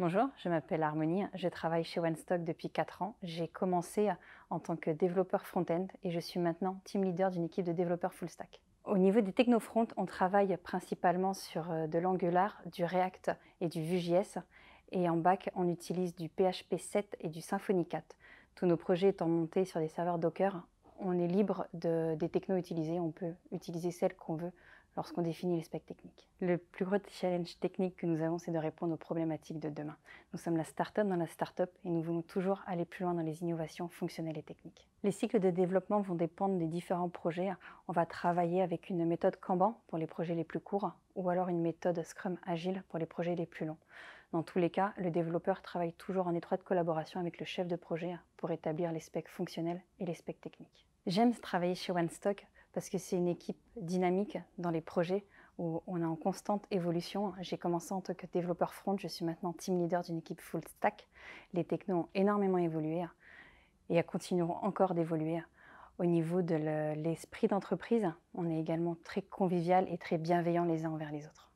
Bonjour, je m'appelle Harmonie, je travaille chez OneStock depuis 4 ans. J'ai commencé en tant que développeur front-end et je suis maintenant team leader d'une équipe de développeurs full stack. Au niveau des technofronts, on travaille principalement sur euh, de l'Angular, du React et du Vue.js. Et en bac, on utilise du PHP 7 et du Symfony 4. Tous nos projets étant montés sur des serveurs Docker on est libre des technos utilisées, on peut utiliser celles qu'on veut lorsqu'on définit les specs techniques. Le plus gros challenge technique que nous avons, c'est de répondre aux problématiques de demain. Nous sommes la start-up dans la start-up et nous voulons toujours aller plus loin dans les innovations fonctionnelles et techniques. Les cycles de développement vont dépendre des différents projets. On va travailler avec une méthode Kanban pour les projets les plus courts ou alors une méthode Scrum Agile pour les projets les plus longs. Dans tous les cas, le développeur travaille toujours en étroite collaboration avec le chef de projet pour établir les specs fonctionnels et les specs techniques. J'aime travailler chez OneStock parce que c'est une équipe dynamique dans les projets où on est en constante évolution. J'ai commencé en tant que développeur front, je suis maintenant team leader d'une équipe full stack. Les technos ont énormément évolué et continueront encore d'évoluer. Au niveau de l'esprit d'entreprise, on est également très convivial et très bienveillant les uns envers les autres.